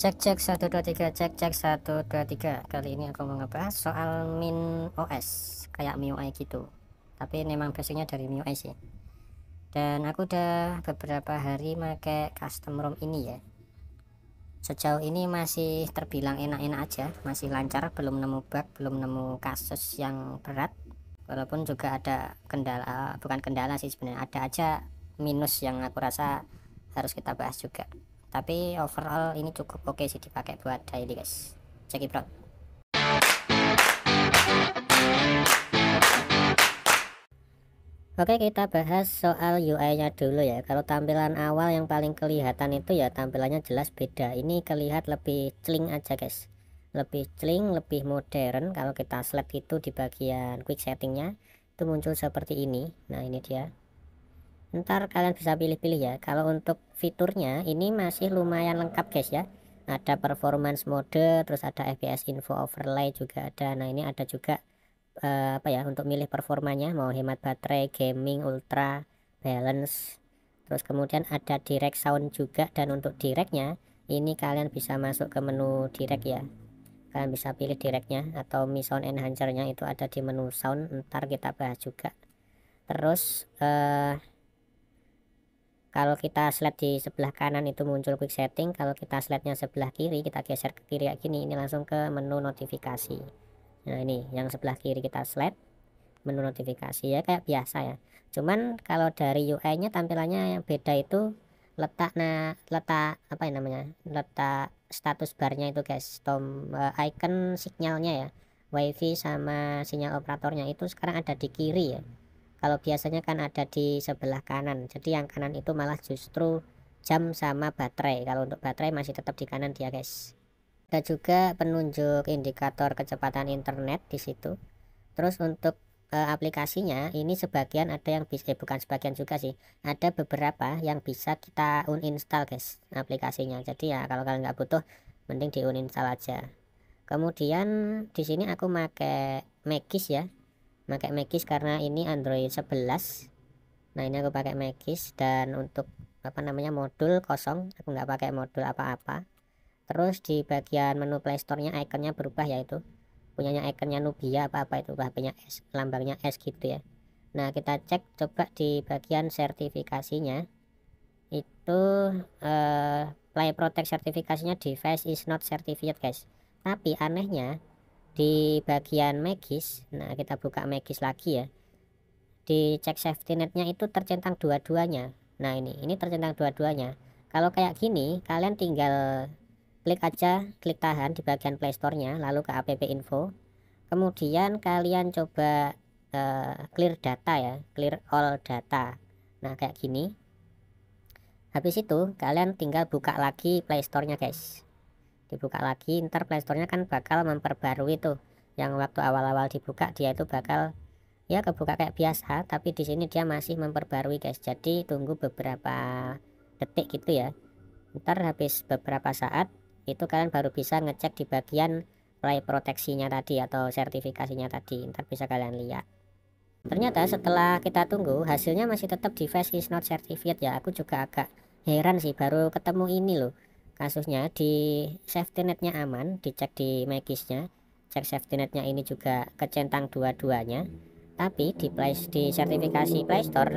cek cek 123 cek cek 123 kali ini aku mau ngebahas soal min OS kayak MIUI gitu tapi memang basicnya dari MIUI sih dan aku udah beberapa hari make custom ROM ini ya sejauh ini masih terbilang enak-enak aja masih lancar belum nemu bug belum nemu kasus yang berat walaupun juga ada kendala eh, bukan kendala sih sebenarnya ada aja minus yang aku rasa harus kita bahas juga tapi overall ini cukup oke sih dipakai buat daily guys cekidot Oke kita bahas soal UI nya dulu ya Kalau tampilan awal yang paling kelihatan itu ya tampilannya jelas beda Ini kelihat lebih cling aja guys Lebih cling, lebih modern Kalau kita slide itu di bagian quick settingnya Itu muncul seperti ini Nah ini dia Ntar kalian bisa pilih-pilih ya Kalau untuk fiturnya ini masih lumayan lengkap guys ya ada performance mode terus ada FPS info overlay juga ada nah ini ada juga uh, apa ya untuk milih performanya mau hemat baterai gaming ultra balance terus kemudian ada direct sound juga dan untuk directnya ini kalian bisa masuk ke menu direct ya kalian bisa pilih directnya atau mi sound enhancernya itu ada di menu sound ntar kita bahas juga terus eh, kalau kita slide di sebelah kanan itu muncul quick setting kalau kita slide-nya sebelah kiri kita geser ke kiri kayak gini ini langsung ke menu notifikasi nah ini yang sebelah kiri kita slide menu notifikasi ya kayak biasa ya cuman kalau dari UI nya tampilannya yang beda itu letak nah letak apa ya namanya letak status barnya itu guys tom uh, icon signalnya ya wifi sama sinyal operatornya itu sekarang ada di kiri ya kalau biasanya kan ada di sebelah kanan jadi yang kanan itu malah justru jam sama baterai kalau untuk baterai masih tetap di kanan dia guys ada juga penunjuk indikator kecepatan internet di situ terus untuk e, aplikasinya ini sebagian ada yang bisa eh, bukan sebagian juga sih ada beberapa yang bisa kita uninstall guys aplikasinya jadi ya kalau kalian nggak butuh mending di uninstall aja kemudian di sini aku pakai Magis ya pakai Magis karena ini Android 11 nah ini aku pakai Magis dan untuk apa namanya modul kosong aku nggak pakai modul apa-apa terus di bagian menu playstore-nya ikonnya berubah yaitu punyanya ikonnya Nubia apa-apa itu bahannya punya S lambangnya S gitu ya nah kita cek coba di bagian sertifikasinya itu eh, play protect sertifikasinya device is not certified guys tapi anehnya di bagian magis nah kita buka magis lagi ya di cek safety netnya itu tercentang dua-duanya nah ini ini tercentang dua-duanya kalau kayak gini kalian tinggal klik aja klik tahan di bagian playstore-nya lalu ke app info kemudian kalian coba uh, clear data ya clear all data nah kayak gini habis itu kalian tinggal buka lagi playstore-nya guys dibuka lagi ntar playstore-nya kan bakal memperbarui tuh yang waktu awal-awal dibuka dia itu bakal ya kebuka kayak biasa tapi di sini dia masih memperbarui guys jadi tunggu beberapa detik gitu ya ntar habis beberapa saat itu kalian baru bisa ngecek di bagian play proteksinya tadi atau sertifikasinya tadi ntar bisa kalian lihat ternyata setelah kita tunggu hasilnya masih tetap device is not Certified ya aku juga agak heran sih baru ketemu ini loh kasusnya di safety netnya aman dicek di magisnya cek safety netnya ini juga kecentang dua-duanya tapi di play di sertifikasi playstore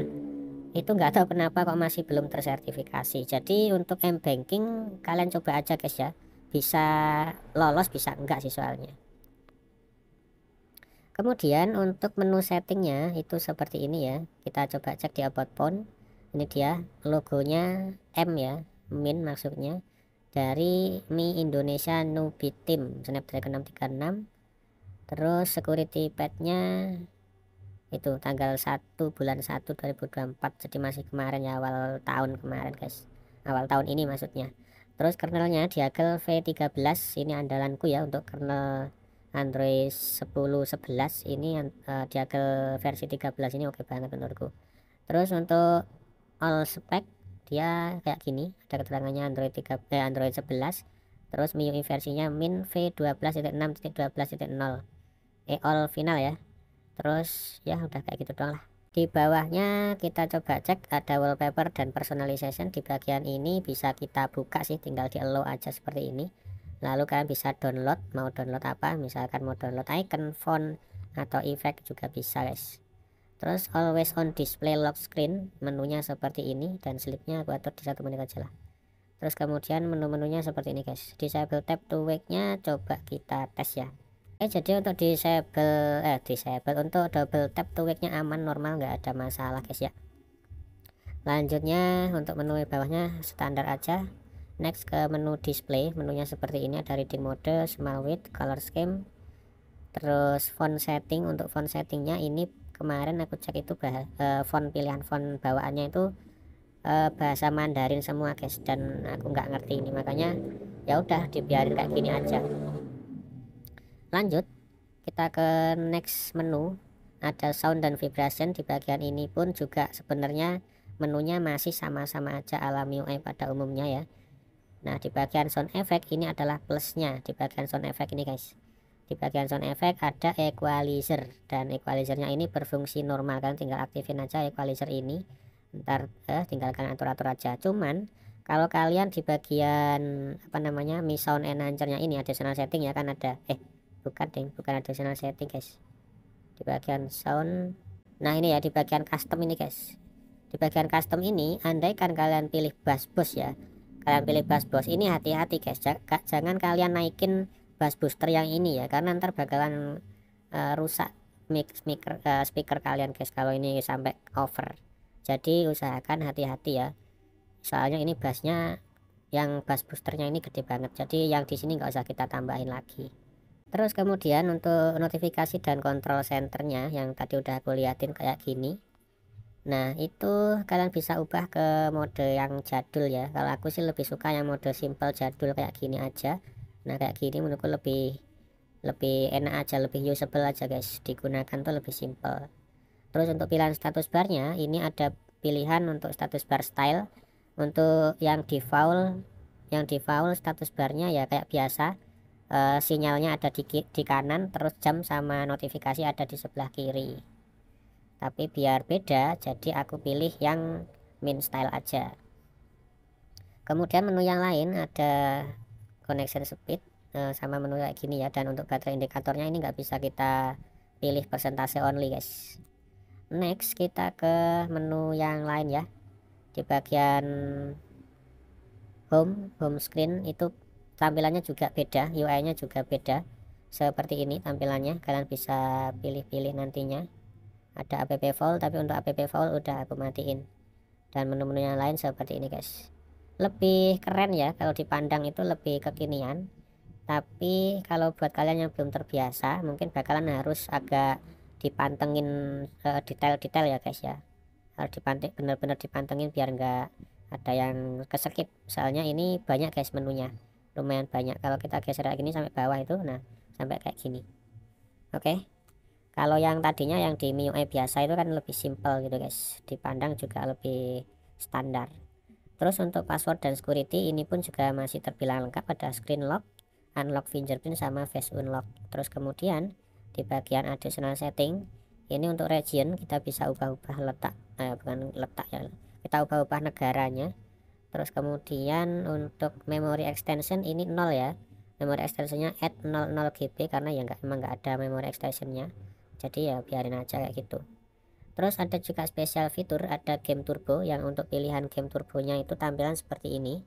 itu nggak tahu kenapa kok masih belum tersertifikasi jadi untuk m banking kalian coba aja guys ya bisa lolos bisa enggak sih soalnya kemudian untuk menu settingnya itu seperti ini ya kita coba cek di about phone ini dia logonya M ya min maksudnya dari Mi Indonesia Team Snapdragon 636 terus security padnya itu tanggal 1 bulan 1 2024 jadi masih kemarin ya awal tahun kemarin guys awal tahun ini maksudnya terus kernelnya Diagel V13 ini andalanku ya untuk kernel Android 10 11 ini uh, eh, Diagel versi 13 ini oke okay banget menurutku terus untuk all spec dia kayak gini ada keterangannya Android 3 eh, Android 11 terus MIUI versinya min v12.6.12.0 EOL eh, final ya terus ya udah kayak gitu doang lah di bawahnya kita coba cek ada wallpaper dan personalization di bagian ini bisa kita buka sih tinggal di allow aja seperti ini lalu kalian bisa download mau download apa misalkan mau download icon font atau effect juga bisa guys Terus always on display lock screen, menunya seperti ini dan slipnya aku atur di satu menit aja lah. Terus kemudian menu-menunya seperti ini guys. Disable tab to wake-nya coba kita tes ya. Oke, eh, jadi untuk disable eh disable untuk double tap to wake-nya aman normal nggak ada masalah guys ya. Lanjutnya untuk menu bawahnya standar aja. Next ke menu display, menunya seperti ini ada reading mode, small width, color scheme, terus font setting untuk font settingnya ini kemarin aku cek itu bah uh, font pilihan font bawaannya itu uh, bahasa Mandarin semua guys dan aku nggak ngerti ini makanya ya udah dibiarin kayak gini aja lanjut kita ke next menu ada sound dan vibration di bagian ini pun juga sebenarnya menunya masih sama-sama aja ala MIUI pada umumnya ya Nah di bagian sound effect ini adalah plusnya di bagian sound effect ini guys di bagian sound effect ada equalizer dan equalizernya ini berfungsi normal kan tinggal aktifin aja equalizer ini ntar eh, tinggal atur-atur aja cuman kalau kalian di bagian apa namanya mi sound enhancernya ini additional setting ya kan ada eh bukan deh bukan additional setting guys di bagian sound nah ini ya di bagian custom ini guys di bagian custom ini andaikan kalian pilih bass boost ya kalian pilih bass boost ini hati-hati guys jangan kalian naikin bass booster yang ini ya karena ntar bakalan uh, rusak mic speaker, uh, speaker kalian guys kalau ini sampai over jadi usahakan hati-hati ya soalnya ini bassnya yang bass boosternya ini gede banget jadi yang di sini nggak usah kita tambahin lagi terus kemudian untuk notifikasi dan control centernya yang tadi udah aku liatin kayak gini nah itu kalian bisa ubah ke mode yang jadul ya kalau aku sih lebih suka yang mode simple jadul kayak gini aja nah kayak gini menurutku lebih lebih enak aja lebih usable aja guys digunakan tuh lebih simple terus untuk pilihan status barnya ini ada pilihan untuk status bar style untuk yang default yang default status barnya ya kayak biasa e, sinyalnya ada di, di kanan terus jam sama notifikasi ada di sebelah kiri tapi biar beda jadi aku pilih yang min style aja kemudian menu yang lain ada connection speed uh, sama menu kayak gini ya dan untuk baterai indikatornya ini nggak bisa kita pilih persentase only guys next kita ke menu yang lain ya di bagian home home screen itu tampilannya juga beda UI nya juga beda seperti ini tampilannya kalian bisa pilih-pilih nantinya ada app fall tapi untuk app fall udah aku matiin dan menu-menu yang lain seperti ini guys lebih keren ya kalau dipandang itu lebih kekinian tapi kalau buat kalian yang belum terbiasa mungkin bakalan harus agak dipantengin eh, detail-detail ya guys ya harus dipanteng benar-benar dipantengin biar nggak ada yang kesekip. misalnya ini banyak guys menunya lumayan banyak kalau kita geser kayak ini sampai bawah itu nah sampai kayak gini oke okay? kalau yang tadinya yang di MIUI biasa itu kan lebih simple gitu guys dipandang juga lebih standar Terus untuk password dan security ini pun juga masih terbilang lengkap ada screen lock, unlock fingerprint sama face unlock. Terus kemudian di bagian additional setting ini untuk region kita bisa ubah-ubah letak eh, bukan letak ya kita ubah-ubah negaranya terus kemudian untuk memory extension ini nol ya memory extensionnya add 00 GB karena ya nggak emang nggak ada memory extensionnya jadi ya biarin aja kayak gitu Terus ada juga spesial fitur ada game turbo yang untuk pilihan game turbonya itu tampilan seperti ini.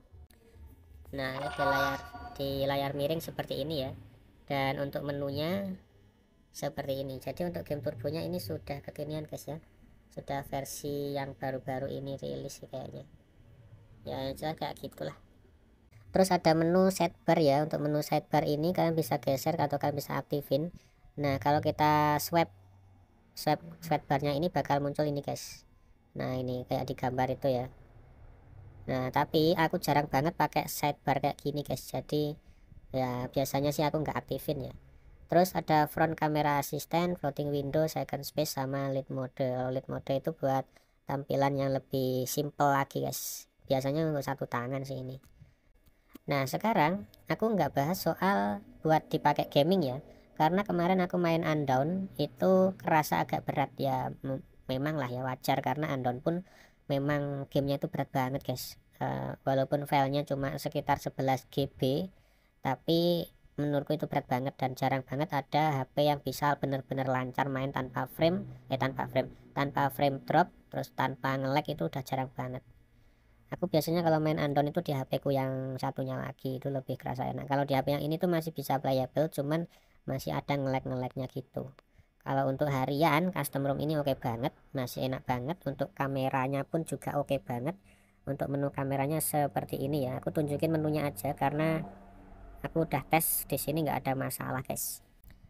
Nah, ini di layar di layar miring seperti ini ya. Dan untuk menunya seperti ini. Jadi untuk game turbonya ini sudah kekinian guys ya. Sudah versi yang baru-baru ini rilis sih kayaknya. Ya, jelas ya kayak gitulah. Terus ada menu sidebar ya. Untuk menu sidebar ini kalian bisa geser atau kalian bisa aktifin. Nah, kalau kita swipe swipe, swipe barnya ini bakal muncul ini guys nah ini kayak di gambar itu ya nah tapi aku jarang banget pakai sidebar kayak gini guys jadi ya biasanya sih aku nggak aktifin ya terus ada front camera assistant floating window second space sama lead mode lead mode itu buat tampilan yang lebih simple lagi guys biasanya untuk satu tangan sih ini nah sekarang aku nggak bahas soal buat dipakai gaming ya karena kemarin aku main undown itu kerasa agak berat ya memang lah ya wajar karena undown pun memang gamenya itu berat banget guys uh, walaupun filenya cuma sekitar 11 GB tapi menurutku itu berat banget dan jarang banget ada HP yang bisa bener-bener lancar main tanpa frame eh tanpa frame tanpa frame drop terus tanpa ngelag itu udah jarang banget aku biasanya kalau main Andon itu di HP ku yang satunya lagi itu lebih kerasa enak kalau di HP yang ini tuh masih bisa playable cuman masih ada ngelag-ngelagnya gitu kalau untuk harian custom room ini oke okay banget masih enak banget untuk kameranya pun juga oke okay banget untuk menu kameranya seperti ini ya aku tunjukin menunya aja karena aku udah tes di sini nggak ada masalah guys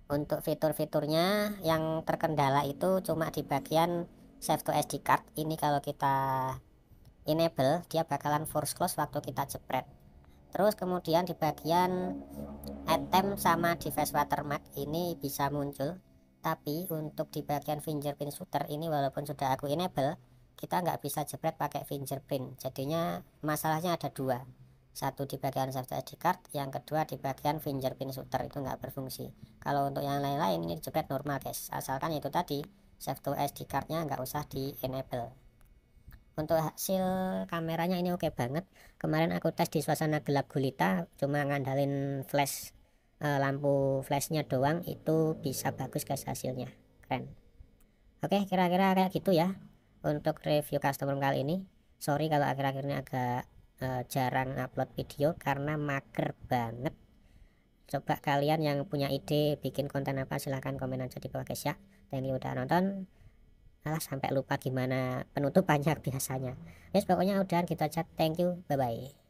untuk fitur-fiturnya yang terkendala itu cuma di bagian save to SD card ini kalau kita enable dia bakalan force close waktu kita jepret terus kemudian di bagian item sama device watermark ini bisa muncul tapi untuk di bagian fingerprint shooter ini walaupun sudah aku enable kita nggak bisa jepret pakai fingerprint jadinya masalahnya ada dua satu di bagian soft SD card yang kedua di bagian fingerprint shooter itu nggak berfungsi kalau untuk yang lain-lain ini jepret normal guys asalkan itu tadi save to SD cardnya nggak usah di enable untuk hasil kameranya ini oke okay banget kemarin aku tes di suasana gelap gulita cuma ngandalin flash e, lampu flashnya doang itu bisa bagus guys hasilnya keren oke okay, kira-kira kayak gitu ya untuk review custom kali ini sorry kalau akhir-akhir ini agak e, jarang upload video karena mager banget coba kalian yang punya ide bikin konten apa silahkan komen aja di bawah guys ya thank you udah nonton alah sampai lupa gimana penutupannya biasanya. Yes, pokoknya udah gitu chat Thank you. Bye bye.